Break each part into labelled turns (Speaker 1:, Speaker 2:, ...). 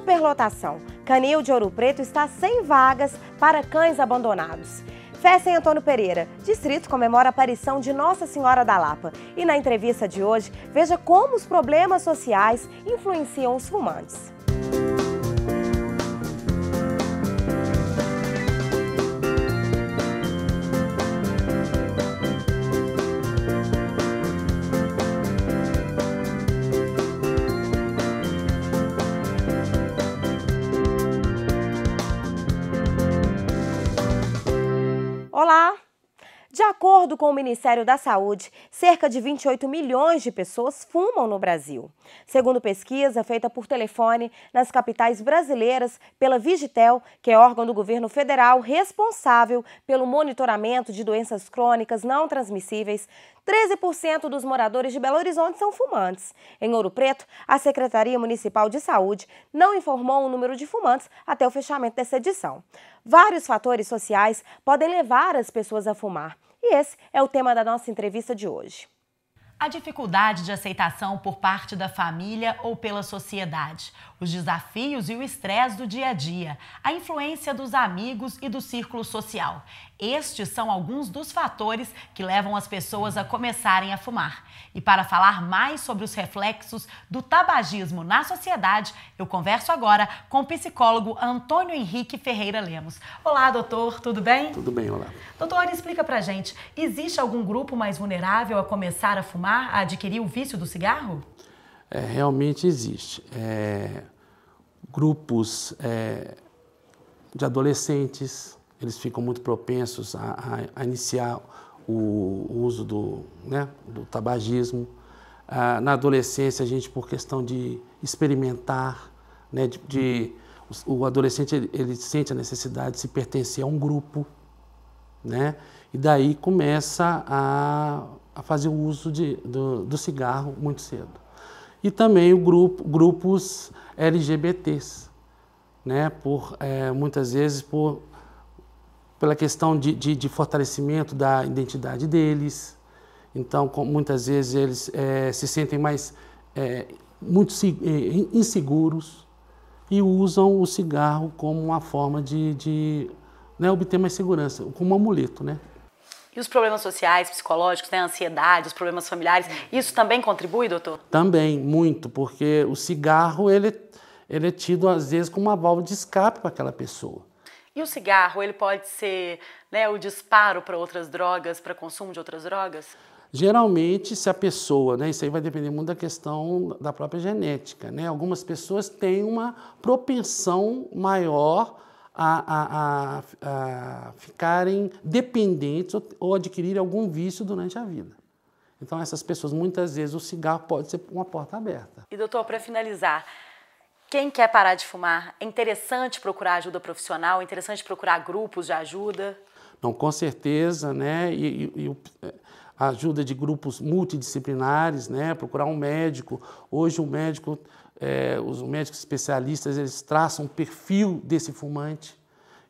Speaker 1: superlotação. Canil de Ouro Preto está sem vagas para cães abandonados. Festa em Antônio Pereira, distrito comemora a aparição de Nossa Senhora da Lapa. E na entrevista de hoje, veja como os problemas sociais influenciam os fumantes. acordo com o Ministério da Saúde, cerca de 28 milhões de pessoas fumam no Brasil. Segundo pesquisa feita por telefone nas capitais brasileiras pela Vigitel, que é órgão do governo federal responsável pelo monitoramento de doenças crônicas não transmissíveis, 13% dos moradores de Belo Horizonte são fumantes. Em Ouro Preto, a Secretaria Municipal de Saúde não informou o número de fumantes até o fechamento dessa edição. Vários fatores sociais podem levar as pessoas a fumar. E esse é o tema da nossa entrevista de hoje.
Speaker 2: A dificuldade de aceitação por parte da família ou pela sociedade os desafios e o estresse do dia a dia, a influência dos amigos e do círculo social. Estes são alguns dos fatores que levam as pessoas a começarem a fumar. E para falar mais sobre os reflexos do tabagismo na sociedade, eu converso agora com o psicólogo Antônio Henrique Ferreira Lemos. Olá, doutor, tudo bem? Tudo bem, olá. Doutor, explica pra gente, existe algum grupo mais vulnerável a começar a fumar, a adquirir o vício do cigarro?
Speaker 3: é, realmente existe. É, grupos é, de adolescentes, eles ficam muito propensos a, a, a iniciar o, o uso do, né, do tabagismo. Ah, na adolescência, a gente, por questão de experimentar, né, de, de o adolescente ele, ele, sente a necessidade de se pertencer a um grupo, né? E daí começa a, a fazer o uso de, do, do cigarro muito cedo e também o grupo, grupos LGBTs, né? por, é, muitas vezes por, pela questão de, de, de, fortalecimento da identidade deles. Então, com, muitas vezes eles é, se sentem mais é, muito é, inseguros e usam o cigarro como uma forma de, de né, obter mais segurança, como um amuleto, né?
Speaker 2: E os problemas sociais, psicológicos, né? a ansiedade, os problemas familiares, isso também contribui, doutor?
Speaker 3: Também, muito, porque o cigarro ele, ele é tido às vezes como uma válvula de escape para aquela pessoa.
Speaker 2: E o cigarro, ele pode ser né, o disparo para outras drogas, para consumo de outras drogas?
Speaker 3: Geralmente, se a pessoa, né, isso aí vai depender muito da questão da própria genética, né? Algumas pessoas têm uma propensão maior a, a, a ficarem dependentes ou, ou adquirirem algum vício durante a vida. Então, essas pessoas, muitas vezes, o cigarro pode ser uma porta aberta.
Speaker 2: E, doutor, para finalizar, quem quer parar de fumar, é interessante procurar ajuda profissional? É interessante procurar grupos de ajuda?
Speaker 3: Não, com certeza, né? E, e, e a eh, ajuda de grupos multidisciplinares, né? Procurar um médico. Hoje, o um médico é, os médicos especialistas eles traçam um perfil desse fumante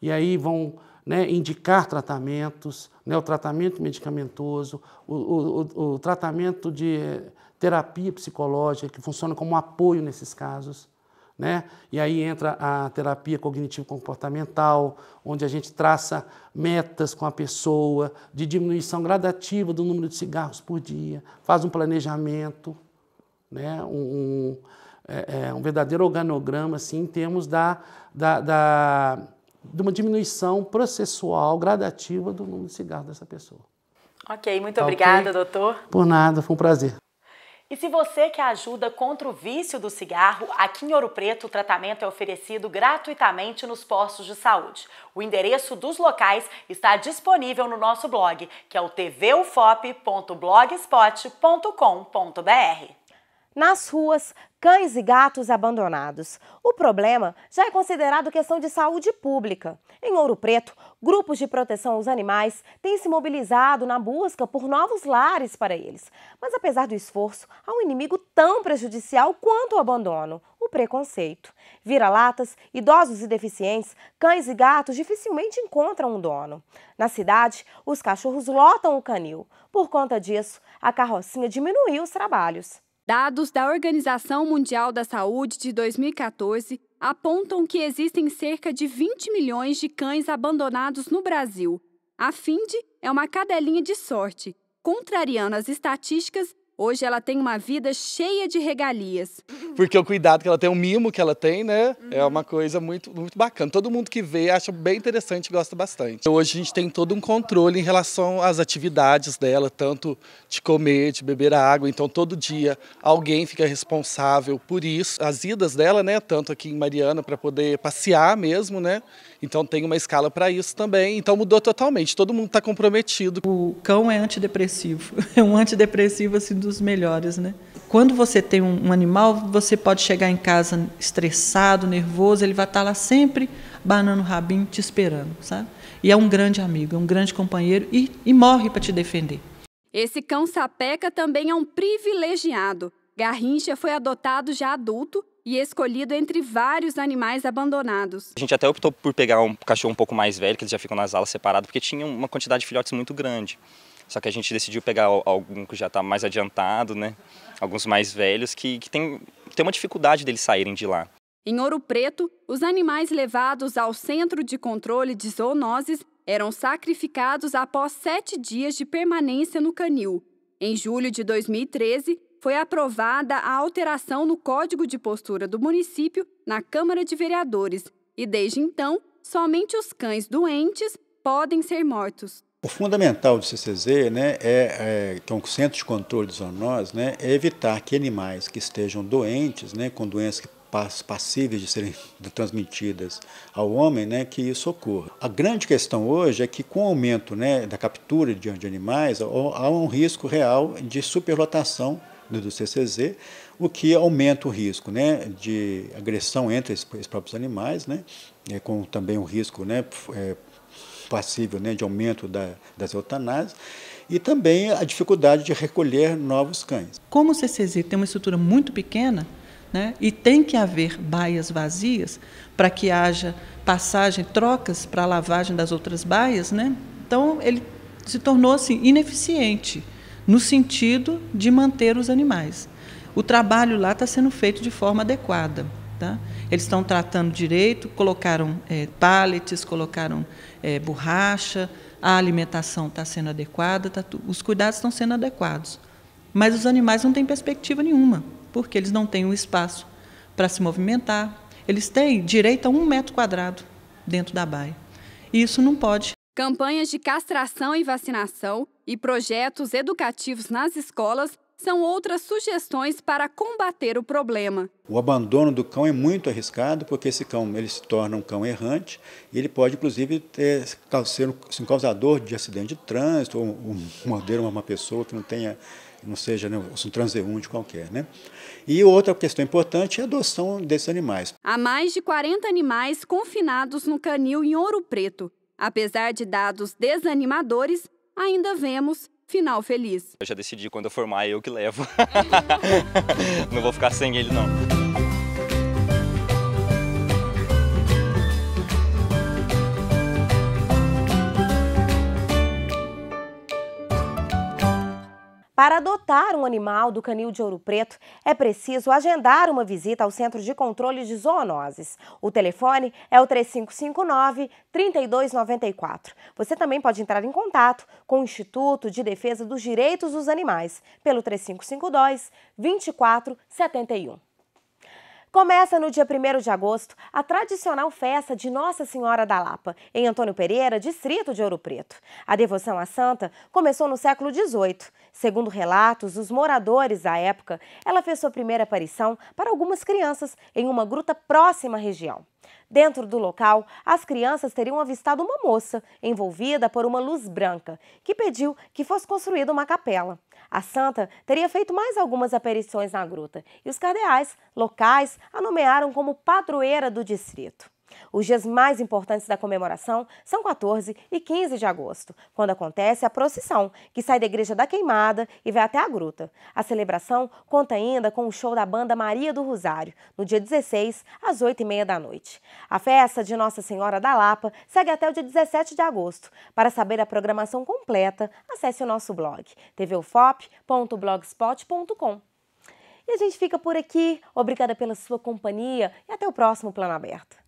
Speaker 3: e aí vão né, indicar tratamentos, né, o tratamento medicamentoso, o, o, o tratamento de é, terapia psicológica, que funciona como apoio nesses casos. Né? E aí entra a terapia cognitivo-comportamental, onde a gente traça metas com a pessoa de diminuição gradativa do número de cigarros por dia, faz um planejamento, né? um, um é, é, um verdadeiro organograma assim, em termos da, da, da, de uma diminuição processual gradativa do número de cigarros dessa pessoa.
Speaker 2: Ok, muito tá obrigada, okay? doutor.
Speaker 3: Por nada, foi um prazer.
Speaker 2: E se você quer ajuda contra o vício do cigarro, aqui em Ouro Preto o tratamento é oferecido gratuitamente nos postos de saúde. O endereço dos locais está disponível no nosso blog, que é o tvufop.blogspot.com.br.
Speaker 1: Nas ruas, cães e gatos abandonados. O problema já é considerado questão de saúde pública. Em Ouro Preto, grupos de proteção aos animais têm se mobilizado na busca por novos lares para eles. Mas apesar do esforço, há um inimigo tão prejudicial quanto o abandono, o preconceito. Vira-latas, idosos e deficientes, cães e gatos dificilmente encontram um dono. Na cidade, os cachorros lotam o canil. Por conta disso, a carrocinha diminuiu
Speaker 4: os trabalhos. Dados da Organização Mundial da Saúde de 2014 apontam que existem cerca de 20 milhões de cães abandonados no Brasil. A Finde é uma cadelinha de sorte, contrariando as estatísticas Hoje ela tem uma vida cheia de regalias.
Speaker 3: Porque o cuidado que ela tem, o mimo que ela tem, né? Uhum. É uma coisa muito, muito bacana. Todo mundo que vê acha bem interessante e gosta bastante. Hoje a gente tem todo um controle em relação às atividades dela, tanto de comer, de beber água. Então todo dia alguém fica responsável por isso. As idas dela, né? Tanto aqui em Mariana para poder passear mesmo, né? Então tem uma escala para isso também. Então mudou totalmente.
Speaker 5: Todo mundo está comprometido. O cão é antidepressivo. É um antidepressivo assim do dos melhores, né? Quando você tem um, um animal, você pode chegar em casa estressado, nervoso, ele vai estar tá lá sempre banando o rabinho, te esperando, sabe? E é um grande amigo, é um grande companheiro e, e morre para te defender.
Speaker 4: Esse cão sapeca também é um privilegiado. Garrincha foi adotado já adulto e escolhido entre vários animais abandonados.
Speaker 2: A gente até optou por pegar um cachorro um pouco mais velho, que eles já ficam nas alas separadas, porque tinha uma quantidade de filhotes muito grande. Só que a gente decidiu pegar algum que já está mais adiantado, né? Alguns mais velhos que, que tem, tem uma dificuldade deles saírem de lá.
Speaker 4: Em Ouro Preto, os animais levados ao Centro de Controle de Zoonoses eram sacrificados após sete dias de permanência no canil. Em julho de 2013, foi aprovada a alteração no Código de Postura do município na Câmara de Vereadores e, desde então, somente os cães doentes podem ser mortos.
Speaker 6: O fundamental do CCZ, né, é, é, que é um centro de controle de zoonoses, né, é evitar que animais que estejam doentes, né, com doenças que passíveis de serem transmitidas ao homem, né, que isso ocorra. A grande questão hoje é que com o aumento né, da captura de, de animais, há um risco real de superlotação do CCZ, o que aumenta o risco né, de agressão entre os próprios animais, né, é, com também um risco né, é, passível né, de aumento da, das eutanásias, e também a dificuldade de recolher novos cães.
Speaker 5: Como o CCZ tem uma estrutura muito pequena, né, e tem que haver baias vazias para que haja passagem, trocas para a lavagem das outras baias, né, então ele se tornou assim, ineficiente no sentido de manter os animais. O trabalho lá está sendo feito de forma adequada. Tá? Eles estão tratando direito, colocaram é, pallets, colocaram é, borracha, a alimentação está sendo adequada, tá, os cuidados estão sendo adequados. Mas os animais não têm perspectiva nenhuma, porque eles não têm o um espaço para se movimentar, eles têm direito a um metro quadrado dentro da baia. E isso não pode. Campanhas
Speaker 4: de castração e vacinação e projetos educativos nas escolas são outras sugestões para combater o problema.
Speaker 6: O abandono do cão é muito arriscado, porque esse cão ele se torna um cão errante e ele pode, inclusive, ter, ser um causador de acidente de trânsito ou morder uma pessoa que não tenha não seja né, um transeunte qualquer. Né? E outra questão importante é a adoção desses animais.
Speaker 4: Há mais de 40 animais confinados no canil em Ouro Preto. Apesar de dados desanimadores, ainda vemos final feliz.
Speaker 2: Eu já decidi, quando eu formar, é eu que levo. não vou ficar sem ele, não.
Speaker 1: adotar um animal do canil de Ouro Preto, é preciso agendar uma visita ao Centro de Controle de Zoonoses. O telefone é o 3559-3294. Você também pode entrar em contato com o Instituto de Defesa dos Direitos dos Animais pelo 3552-2471. Começa no dia 1 de agosto a tradicional festa de Nossa Senhora da Lapa, em Antônio Pereira, distrito de Ouro Preto. A devoção à santa começou no século XVIII. Segundo relatos os moradores da época, ela fez sua primeira aparição para algumas crianças em uma gruta próxima à região. Dentro do local, as crianças teriam avistado uma moça envolvida por uma luz branca, que pediu que fosse construída uma capela. A santa teria feito mais algumas aparições na gruta e os cardeais locais a nomearam como padroeira do distrito. Os dias mais importantes da comemoração são 14 e 15 de agosto, quando acontece a procissão, que sai da Igreja da Queimada e vai até a Gruta. A celebração conta ainda com o show da banda Maria do Rosário, no dia 16, às 8h30 da noite. A festa de Nossa Senhora da Lapa segue até o dia 17 de agosto. Para saber a programação completa, acesse o nosso blog tvfop.blogspot.com. E a gente fica por aqui. Obrigada pela sua companhia e até o próximo Plano Aberto.